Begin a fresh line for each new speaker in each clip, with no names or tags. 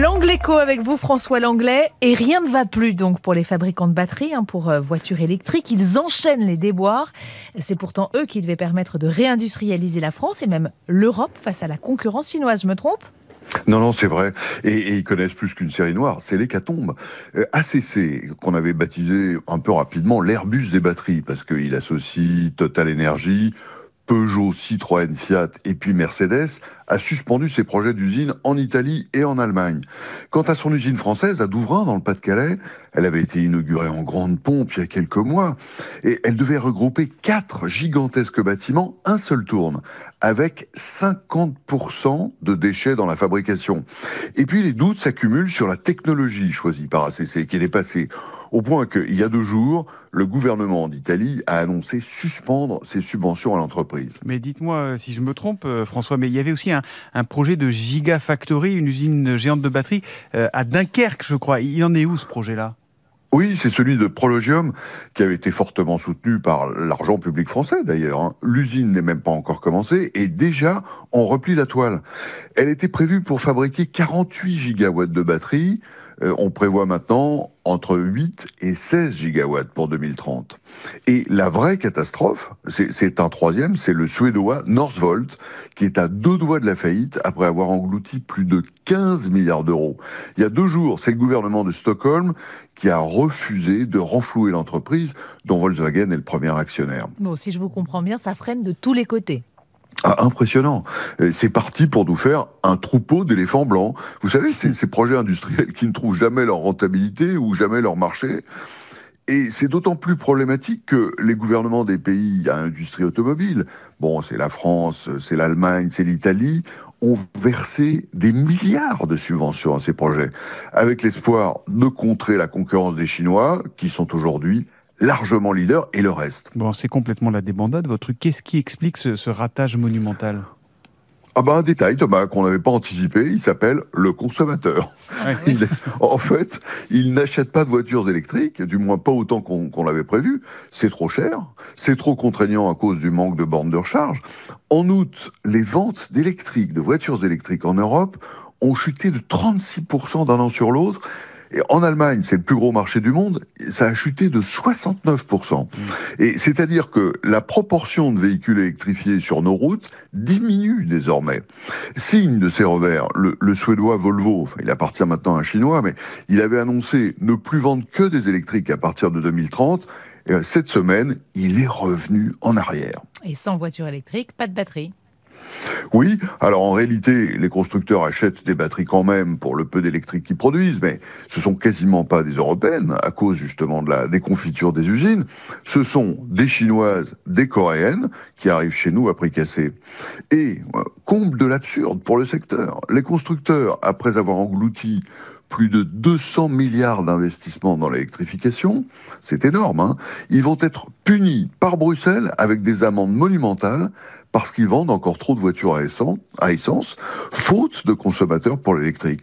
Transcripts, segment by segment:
L'Angléco avec vous, François Langlais. Et rien ne va plus donc pour les fabricants de batteries, hein, pour euh, voitures électriques. Ils enchaînent les déboires. C'est pourtant eux qui devaient permettre de réindustrialiser la France et même l'Europe face à la concurrence chinoise. Je me trompe
non, non, c'est vrai. Et, ils connaissent plus qu'une série noire, c'est l'hécatombe. Euh, ACC, qu'on avait baptisé un peu rapidement l'Airbus des batteries, parce qu'il associe Total Energy, Peugeot, Citroën, Fiat et puis Mercedes, a suspendu ses projets d'usine en Italie et en Allemagne. Quant à son usine française à Douvrin, dans le Pas-de-Calais, elle avait été inaugurée en grande pompe il y a quelques mois et elle devait regrouper quatre gigantesques bâtiments, un seul tourne, avec 50% de déchets dans la fabrication. Et puis les doutes s'accumulent sur la technologie choisie par ACC, qui est dépassée au point qu'il y a deux jours, le gouvernement d'Italie a annoncé suspendre ses subventions à l'entreprise.
Mais dites-moi euh, si je me trompe, euh, François, mais il y avait aussi un, projet de Gigafactory, une usine géante de batteries, euh, à Dunkerque, je crois. Il en est où ce projet-là
oui, c'est celui de Prologium, qui avait été fortement soutenu par l'argent public français d'ailleurs. Hein. L'usine n'est même pas encore commencée et déjà on replie la toile. Elle était prévue pour fabriquer 48 gigawatts de batteries. Euh, on prévoit maintenant entre 8 et 16 gigawatts pour 2030. Et la vraie catastrophe, c'est un troisième, c'est le suédois Northvolt, qui est à deux doigts de la faillite après avoir englouti plus de 15 milliards d'euros. Il y a deux jours, c'est le gouvernement de Stockholm qui a refusé de renflouer l'entreprise dont Volkswagen est le premier actionnaire.
Bon, si je vous comprends bien, ça freine de tous les côtés.
Ah, impressionnant. C'est parti pour nous faire un troupeau d'éléphants blancs. Vous savez, c'est ces projets industriels qui ne trouvent jamais leur rentabilité ou jamais leur marché. Et c'est d'autant plus problématique que les gouvernements des pays à industrie automobile, bon, c'est la France, c'est l'Allemagne, c'est l'Italie, ont versé des milliards de subventions à ces projets, avec l'espoir de contrer la concurrence des Chinois, qui sont aujourd'hui largement leader et le reste.
Bon, c'est complètement la débandade, votre truc. Qu'est-ce qui explique ce, ratage monumental
ah ben un détail, Thomas, qu'on n'avait pas anticipé, il s'appelle le consommateur. en fait, il n'achète pas de voitures électriques, du moins pas autant qu'on l'avait prévu. C'est trop cher, c'est trop contraignant à cause du manque de bornes de recharge. En août, les ventes d'électriques, de voitures électriques en Europe, ont chuté de 36% d'un an sur l'autre en Allemagne, c'est le plus gros marché du monde, ça a chuté de 69%. Mmh. Et c'est-à-dire que la proportion de véhicules électrifiés sur nos routes diminue désormais. Signe de ces revers, le, Suédois Volvo, il appartient maintenant à un Chinois, mais il avait annoncé ne plus vendre que des électriques à partir de 2030. Euh, cette semaine, il est revenu en arrière.
Et sans voiture électrique, pas de batterie.
Oui, alors en réalité, les constructeurs achètent des batteries quand même pour le peu d'électrique qu'ils produisent, mais ce sont quasiment pas des européennes à cause justement de la déconfiture des usines. Ce sont des chinoises, des coréennes qui arrivent chez nous à prix cassé. Et euh, comble de l'absurde pour le secteur, les constructeurs, après avoir englouti plus de 200 milliards d'investissements dans l'électrification, c'est énorme, hein. ils vont être punis par Bruxelles avec des amendes monumentales parce qu'ils vendent encore trop de voitures à essence, à essence faute de consommateurs pour l'électrique.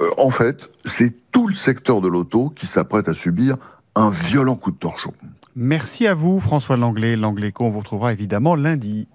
Euh, en fait, c'est tout le secteur de l'auto qui s'apprête à subir un violent
coup de torchon. Merci à vous François Langlais, Langlais qu'on On vous retrouvera évidemment lundi.